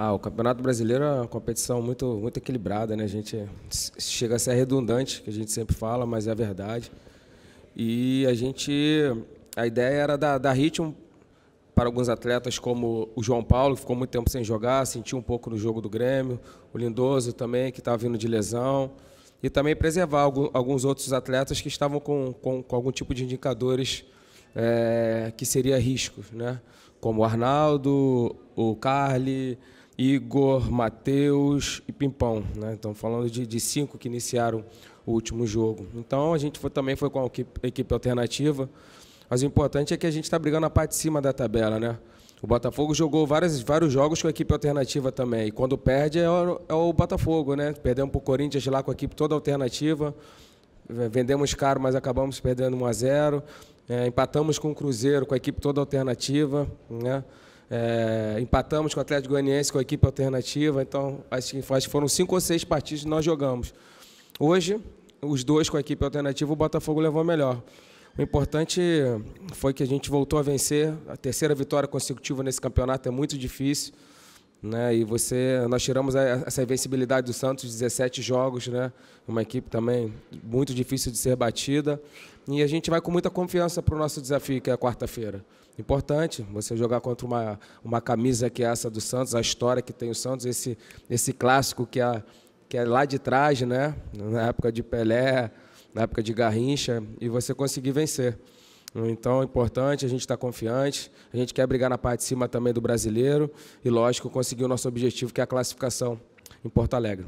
Ah, o Campeonato Brasileiro é uma competição muito, muito equilibrada, né? A gente chega a ser redundante, que a gente sempre fala, mas é verdade. E a gente. A ideia era dar, dar ritmo para alguns atletas, como o João Paulo, que ficou muito tempo sem jogar, sentiu um pouco no jogo do Grêmio, o Lindoso também, que estava tá vindo de lesão. E também preservar alguns outros atletas que estavam com, com, com algum tipo de indicadores é, que seria riscos, né? Como o Arnaldo, o Carli Igor, Matheus e Pimpão. Né? Então, falando de, de, cinco que iniciaram o último jogo. Então, a gente foi, também foi com a equipe, equipe alternativa. Mas o importante é que a gente está brigando na parte de cima da tabela, né? O Botafogo jogou várias, vários jogos com a equipe alternativa também. E quando perde é o, é o Botafogo, né? Perdemos para o Corinthians lá com a equipe toda alternativa. Vendemos caro, mas acabamos perdendo 1 a 0 é, Empatamos com o Cruzeiro, com a equipe toda alternativa, né? É, empatamos com o Atlético Goianiense, com a equipe alternativa. Então, acho que foram cinco ou seis partidas que nós jogamos. Hoje, os dois com a equipe alternativa, o Botafogo levou melhor. O importante foi que a gente voltou a vencer. A terceira vitória consecutiva nesse campeonato é muito difícil. Né? E você, nós tiramos essa invencibilidade do Santos, 17 jogos, né? Uma equipe também muito difícil de ser batida. E a gente vai com muita confiança para o nosso desafio, que é quarta-feira. Importante você jogar contra uma, uma camisa que é essa do Santos, a história que tem o Santos, esse, esse clássico que é, que é lá de trás, né? Na época de Pelé, na época de Garrincha, e você conseguir vencer. Então é importante, a gente está confiante, a gente quer brigar na parte de cima também do brasileiro e, lógico, conseguir o nosso objetivo, que é a classificação em Porto Alegre.